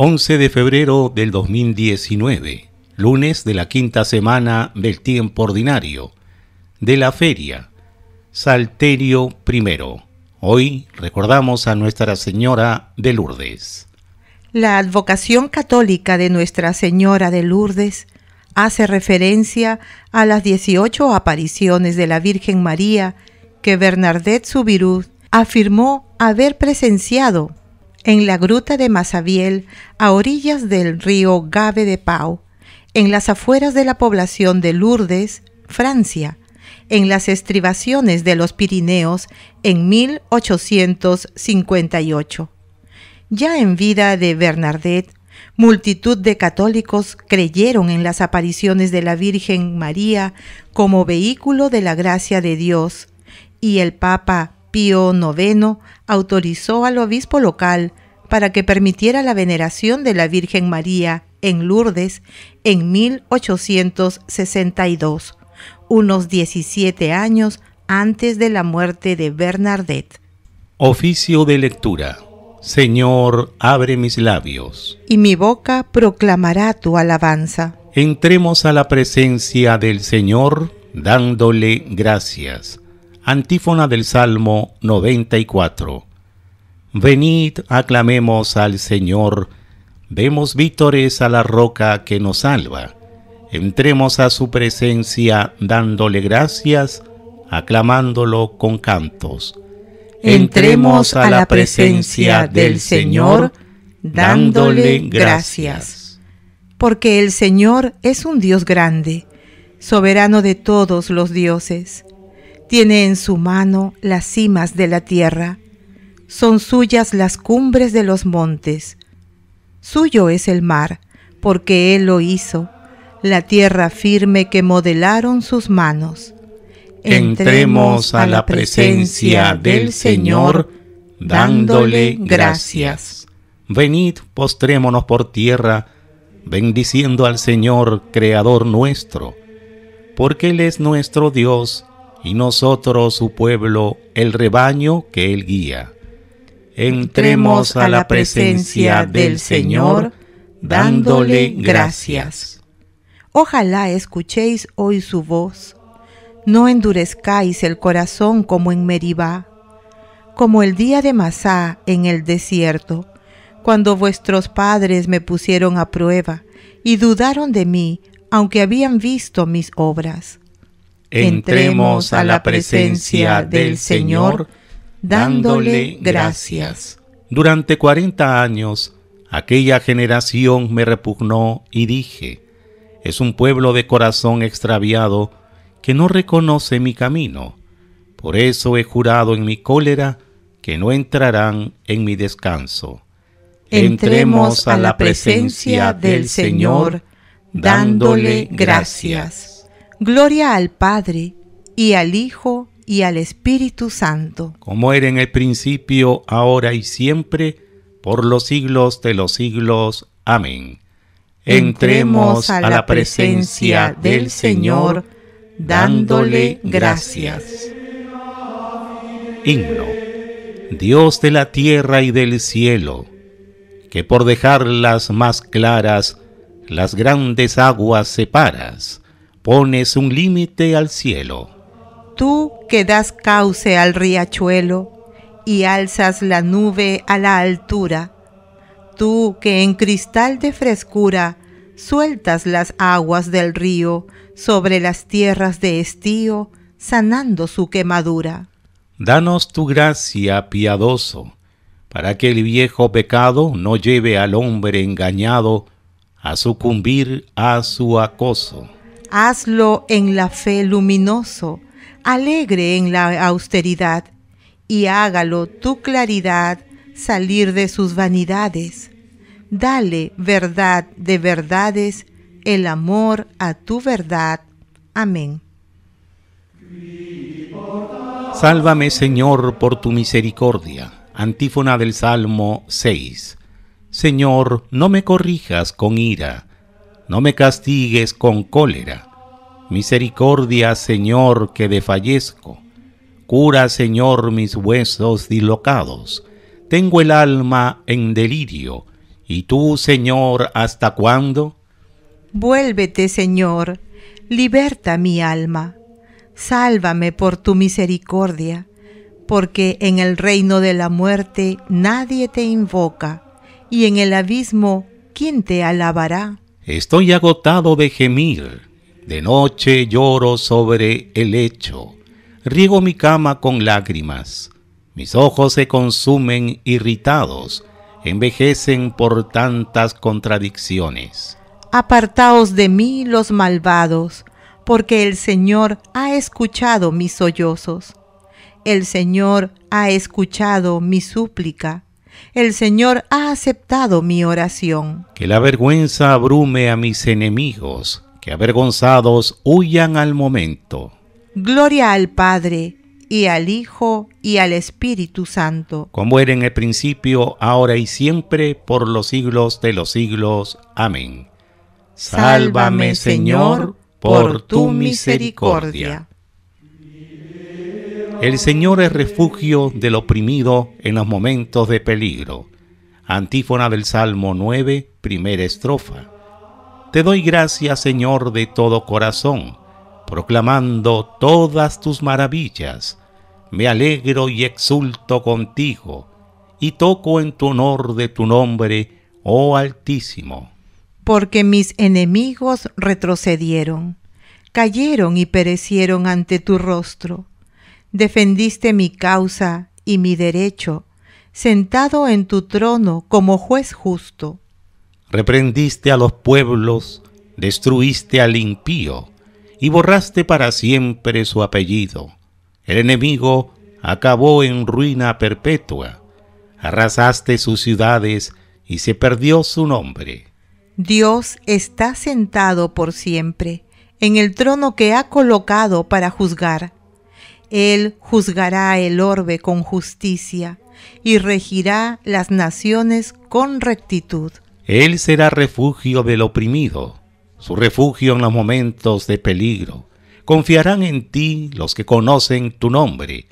11 de febrero del 2019, lunes de la quinta semana del tiempo ordinario, de la feria, Salterio I. Hoy recordamos a Nuestra Señora de Lourdes. La advocación católica de Nuestra Señora de Lourdes hace referencia a las 18 apariciones de la Virgen María que Bernadette Subirú afirmó haber presenciado en la gruta de Mazabiel, a orillas del río Gave de Pau, en las afueras de la población de Lourdes, Francia, en las estribaciones de los Pirineos en 1858. Ya en vida de Bernadette, multitud de católicos creyeron en las apariciones de la Virgen María como vehículo de la gracia de Dios, y el Papa Pío IX autorizó al obispo local para que permitiera la veneración de la Virgen María en Lourdes en 1862, unos 17 años antes de la muerte de Bernadette. Oficio de lectura. Señor, abre mis labios. Y mi boca proclamará tu alabanza. Entremos a la presencia del Señor dándole gracias Antífona del Salmo 94. Venid, aclamemos al Señor, vemos vítores a la roca que nos salva. Entremos a su presencia dándole gracias, aclamándolo con cantos. Entremos a la presencia del Señor dándole gracias. Porque el Señor es un Dios grande, soberano de todos los dioses tiene en su mano las cimas de la tierra, son suyas las cumbres de los montes. Suyo es el mar, porque Él lo hizo, la tierra firme que modelaron sus manos. Entremos a la presencia del Señor dándole gracias. Venid, postrémonos por tierra, bendiciendo al Señor, Creador nuestro, porque Él es nuestro Dios y nosotros su pueblo, el rebaño que él guía. Entremos a la presencia del Señor dándole gracias. Ojalá escuchéis hoy su voz. No endurezcáis el corazón como en Meribá, como el día de Masá en el desierto, cuando vuestros padres me pusieron a prueba y dudaron de mí, aunque habían visto mis obras entremos a la presencia del Señor dándole gracias. Durante cuarenta años, aquella generación me repugnó y dije, es un pueblo de corazón extraviado que no reconoce mi camino. Por eso he jurado en mi cólera que no entrarán en mi descanso. Entremos a la presencia del Señor dándole gracias. Gloria al Padre, y al Hijo, y al Espíritu Santo. Como era en el principio, ahora y siempre, por los siglos de los siglos. Amén. Entremos a la presencia del Señor, dándole gracias. Himno. Dios de la tierra y del cielo, que por dejarlas más claras, las grandes aguas separas pones un límite al cielo. Tú que das cauce al riachuelo y alzas la nube a la altura, tú que en cristal de frescura sueltas las aguas del río sobre las tierras de estío, sanando su quemadura. Danos tu gracia, piadoso, para que el viejo pecado no lleve al hombre engañado a sucumbir a su acoso. Hazlo en la fe luminoso, alegre en la austeridad, y hágalo tu claridad salir de sus vanidades. Dale verdad de verdades, el amor a tu verdad. Amén. Sálvame Señor por tu misericordia. Antífona del Salmo 6. Señor, no me corrijas con ira no me castigues con cólera. Misericordia, Señor, que defallezco, Cura, Señor, mis huesos dislocados. Tengo el alma en delirio. ¿Y tú, Señor, hasta cuándo? Vuélvete, Señor, liberta mi alma. Sálvame por tu misericordia, porque en el reino de la muerte nadie te invoca, y en el abismo, ¿quién te alabará? Estoy agotado de gemir. De noche lloro sobre el lecho. Riego mi cama con lágrimas. Mis ojos se consumen irritados. Envejecen por tantas contradicciones. Apartaos de mí los malvados, porque el Señor ha escuchado mis sollozos. El Señor ha escuchado mi súplica el Señor ha aceptado mi oración. Que la vergüenza abrume a mis enemigos, que avergonzados huyan al momento. Gloria al Padre, y al Hijo, y al Espíritu Santo. Como era en el principio, ahora y siempre, por los siglos de los siglos. Amén. Sálvame, Sálvame Señor, por tu misericordia. El Señor es refugio del oprimido en los momentos de peligro. Antífona del Salmo 9, primera estrofa. Te doy gracias, Señor, de todo corazón, proclamando todas tus maravillas. Me alegro y exulto contigo, y toco en tu honor de tu nombre, oh Altísimo. Porque mis enemigos retrocedieron, cayeron y perecieron ante tu rostro defendiste mi causa y mi derecho, sentado en tu trono como juez justo. Reprendiste a los pueblos, destruiste al impío, y borraste para siempre su apellido. El enemigo acabó en ruina perpetua. Arrasaste sus ciudades y se perdió su nombre. Dios está sentado por siempre en el trono que ha colocado para juzgar él juzgará el orbe con justicia y regirá las naciones con rectitud. Él será refugio del oprimido, su refugio en los momentos de peligro. Confiarán en ti los que conocen tu nombre,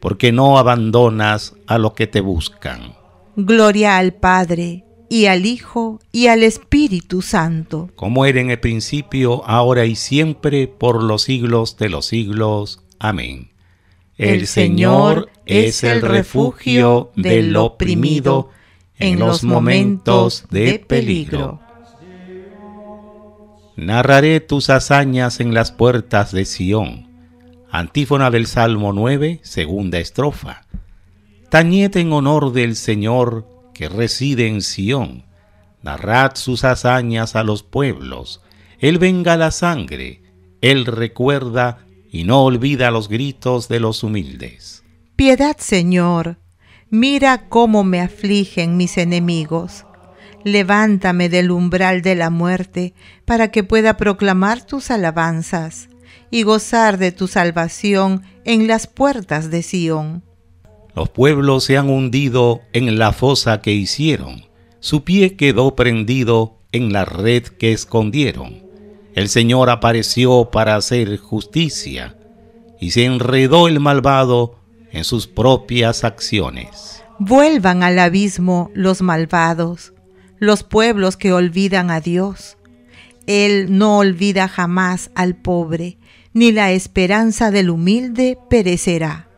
porque no abandonas a los que te buscan. Gloria al Padre, y al Hijo, y al Espíritu Santo. Como era en el principio, ahora y siempre, por los siglos de los siglos. Amén. El Señor es el refugio del oprimido en los momentos de peligro. Narraré tus hazañas en las puertas de Sión. Antífona del Salmo 9, segunda estrofa. Tañete en honor del Señor que reside en Sión. Narrad sus hazañas a los pueblos. Él venga la sangre. Él recuerda y no olvida los gritos de los humildes. Piedad, Señor, mira cómo me afligen mis enemigos. Levántame del umbral de la muerte para que pueda proclamar tus alabanzas y gozar de tu salvación en las puertas de Sión. Los pueblos se han hundido en la fosa que hicieron, su pie quedó prendido en la red que escondieron el Señor apareció para hacer justicia y se enredó el malvado en sus propias acciones. Vuelvan al abismo los malvados, los pueblos que olvidan a Dios. Él no olvida jamás al pobre, ni la esperanza del humilde perecerá.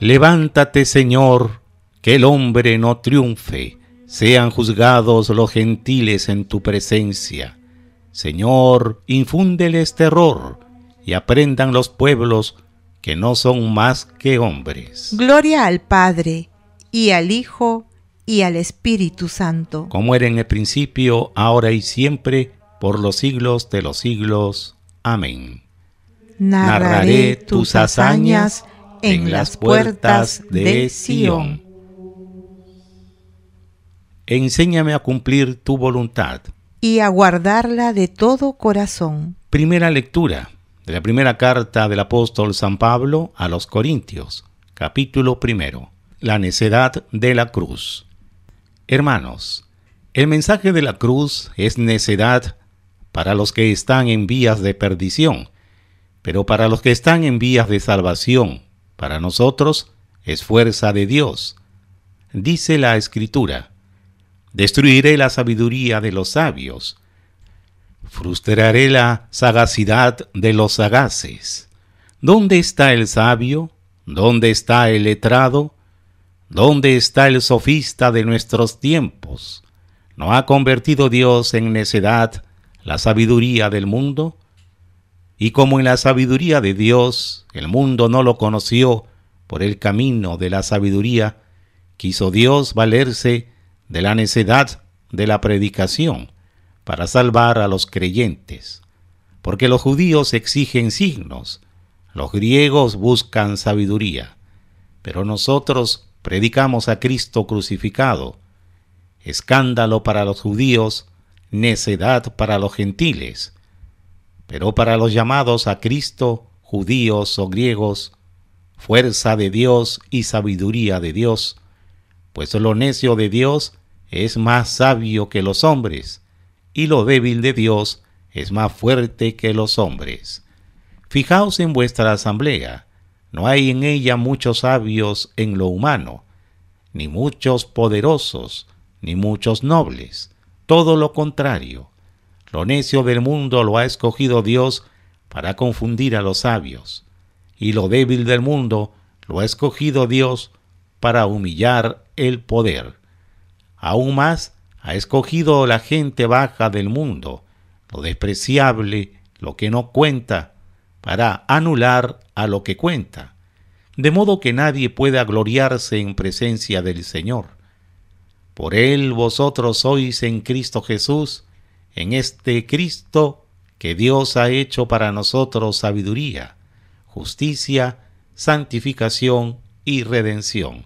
Levántate, Señor, que el hombre no triunfe, sean juzgados los gentiles en tu presencia Señor, infúndeles terror y aprendan los pueblos que no son más que hombres. Gloria al Padre, y al Hijo, y al Espíritu Santo. Como era en el principio, ahora y siempre, por los siglos de los siglos. Amén. Narraré tus hazañas en las puertas de Sion. Enséñame a cumplir tu voluntad y aguardarla de todo corazón. Primera lectura de la primera carta del apóstol San Pablo a los Corintios, capítulo primero. La necedad de la cruz. Hermanos, el mensaje de la cruz es necedad para los que están en vías de perdición, pero para los que están en vías de salvación, para nosotros es fuerza de Dios. Dice la Escritura, Destruiré la sabiduría de los sabios. Frustraré la sagacidad de los sagaces. ¿Dónde está el sabio? ¿Dónde está el letrado? ¿Dónde está el sofista de nuestros tiempos? ¿No ha convertido Dios en necedad la sabiduría del mundo? Y como en la sabiduría de Dios el mundo no lo conoció por el camino de la sabiduría, quiso Dios valerse de la necedad de la predicación para salvar a los creyentes, porque los judíos exigen signos, los griegos buscan sabiduría, pero nosotros predicamos a Cristo crucificado, escándalo para los judíos, necedad para los gentiles, pero para los llamados a Cristo, judíos o griegos, fuerza de Dios y sabiduría de Dios, pues lo necio de Dios es más sabio que los hombres, y lo débil de Dios es más fuerte que los hombres. Fijaos en vuestra asamblea, no hay en ella muchos sabios en lo humano, ni muchos poderosos, ni muchos nobles, todo lo contrario. Lo necio del mundo lo ha escogido Dios para confundir a los sabios, y lo débil del mundo lo ha escogido Dios para humillar el poder. Aún más ha escogido la gente baja del mundo, lo despreciable, lo que no cuenta, para anular a lo que cuenta, de modo que nadie pueda gloriarse en presencia del Señor. Por Él vosotros sois en Cristo Jesús, en este Cristo que Dios ha hecho para nosotros sabiduría, justicia, santificación y redención,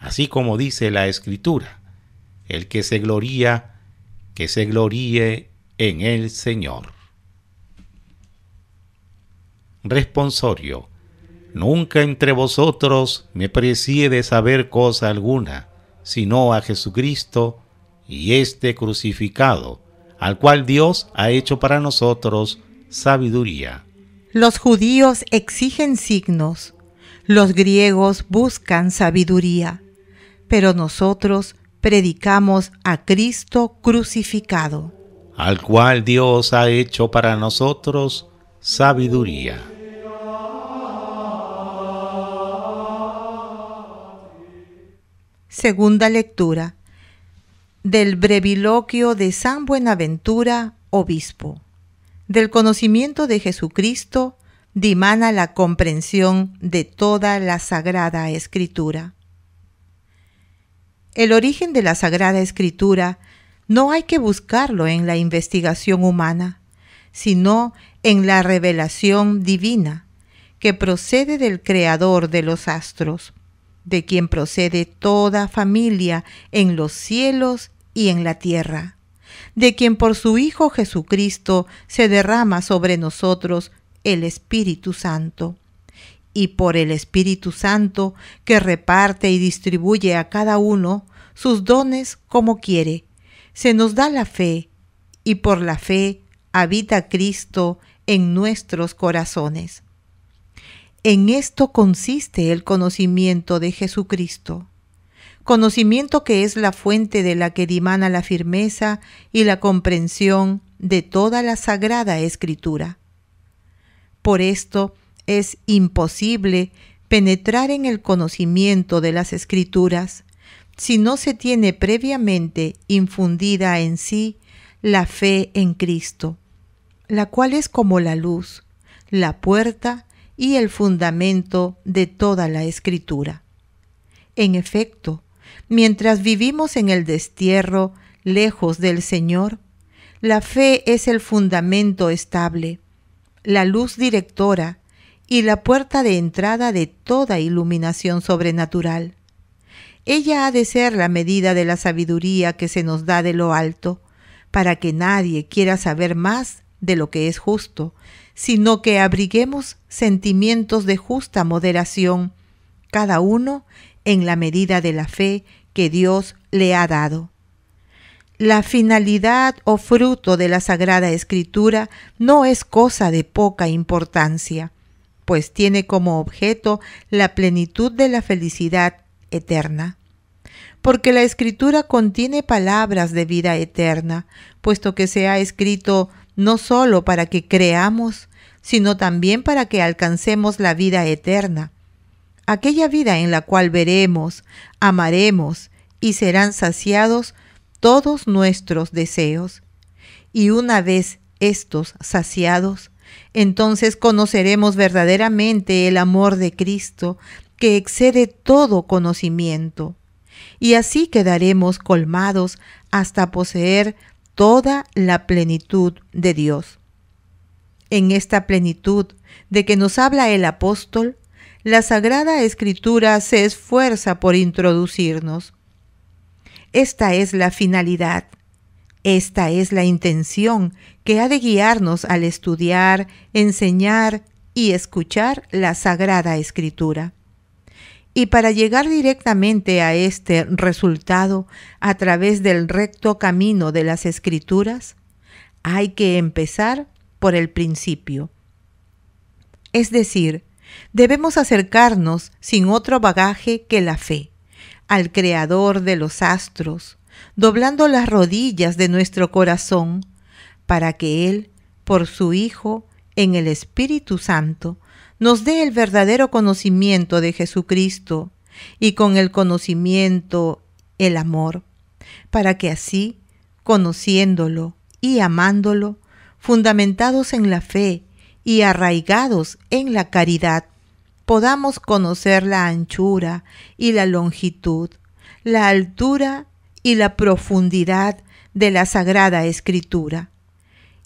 así como dice la Escritura el que se gloría, que se gloríe en el Señor. Responsorio. Nunca entre vosotros me precie saber cosa alguna, sino a Jesucristo y este crucificado, al cual Dios ha hecho para nosotros sabiduría. Los judíos exigen signos, los griegos buscan sabiduría, pero nosotros predicamos a Cristo crucificado, al cual Dios ha hecho para nosotros sabiduría. Segunda lectura del breviloquio de San Buenaventura, obispo. Del conocimiento de Jesucristo dimana la comprensión de toda la sagrada escritura el origen de la Sagrada Escritura no hay que buscarlo en la investigación humana, sino en la revelación divina que procede del Creador de los astros, de quien procede toda familia en los cielos y en la tierra, de quien por su Hijo Jesucristo se derrama sobre nosotros el Espíritu Santo y por el Espíritu Santo que reparte y distribuye a cada uno sus dones como quiere. Se nos da la fe y por la fe habita Cristo en nuestros corazones. En esto consiste el conocimiento de Jesucristo, conocimiento que es la fuente de la que dimana la firmeza y la comprensión de toda la sagrada escritura. Por esto es imposible penetrar en el conocimiento de las escrituras si no se tiene previamente infundida en sí la fe en Cristo, la cual es como la luz, la puerta y el fundamento de toda la escritura. En efecto, mientras vivimos en el destierro, lejos del Señor, la fe es el fundamento estable, la luz directora y la puerta de entrada de toda iluminación sobrenatural. Ella ha de ser la medida de la sabiduría que se nos da de lo alto, para que nadie quiera saber más de lo que es justo, sino que abriguemos sentimientos de justa moderación, cada uno en la medida de la fe que Dios le ha dado. La finalidad o fruto de la Sagrada Escritura no es cosa de poca importancia pues tiene como objeto la plenitud de la felicidad eterna. Porque la escritura contiene palabras de vida eterna, puesto que se ha escrito no sólo para que creamos, sino también para que alcancemos la vida eterna, aquella vida en la cual veremos, amaremos y serán saciados todos nuestros deseos. Y una vez estos saciados, entonces conoceremos verdaderamente el amor de Cristo, que excede todo conocimiento, y así quedaremos colmados hasta poseer toda la plenitud de Dios. En esta plenitud de que nos habla el apóstol, la Sagrada Escritura se esfuerza por introducirnos. Esta es la finalidad, esta es la intención que ha de guiarnos al estudiar, enseñar y escuchar la Sagrada Escritura. Y para llegar directamente a este resultado a través del recto camino de las Escrituras, hay que empezar por el principio. Es decir, debemos acercarnos sin otro bagaje que la fe, al Creador de los astros, doblando las rodillas de nuestro corazón, para que Él, por su Hijo, en el Espíritu Santo, nos dé el verdadero conocimiento de Jesucristo y con el conocimiento el amor, para que así, conociéndolo y amándolo, fundamentados en la fe y arraigados en la caridad, podamos conocer la anchura y la longitud, la altura y la profundidad de la Sagrada Escritura,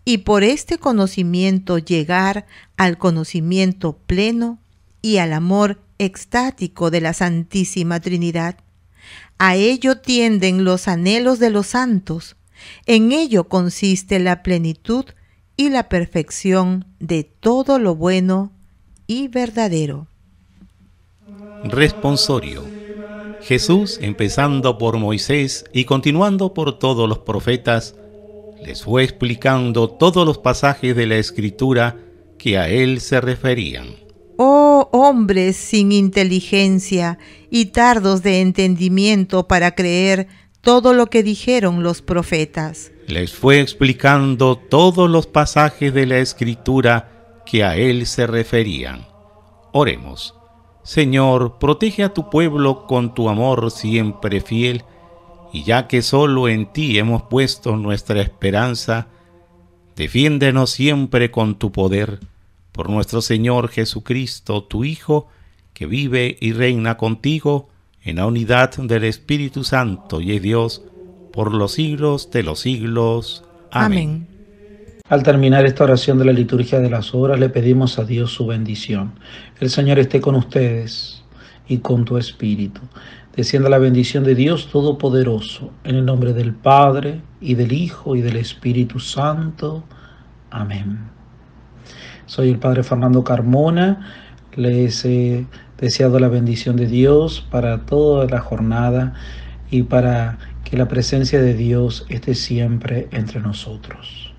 y por este conocimiento llegar al conocimiento pleno y al amor extático de la Santísima Trinidad. A ello tienden los anhelos de los santos, en ello consiste la plenitud y la perfección de todo lo bueno y verdadero. Responsorio Jesús, empezando por Moisés y continuando por todos los profetas, les fue explicando todos los pasajes de la Escritura que a él se referían. Oh hombres sin inteligencia y tardos de entendimiento para creer todo lo que dijeron los profetas. Les fue explicando todos los pasajes de la Escritura que a él se referían. Oremos. Señor, protege a tu pueblo con tu amor siempre fiel, y ya que solo en ti hemos puesto nuestra esperanza, defiéndenos siempre con tu poder, por nuestro Señor Jesucristo, tu Hijo, que vive y reina contigo en la unidad del Espíritu Santo y de Dios, por los siglos de los siglos. Amén. Al terminar esta oración de la liturgia de las horas, le pedimos a Dios su bendición. El Señor esté con ustedes y con tu espíritu. Deseando la bendición de Dios Todopoderoso, en el nombre del Padre, y del Hijo, y del Espíritu Santo. Amén. Soy el Padre Fernando Carmona. Les he deseado la bendición de Dios para toda la jornada y para que la presencia de Dios esté siempre entre nosotros.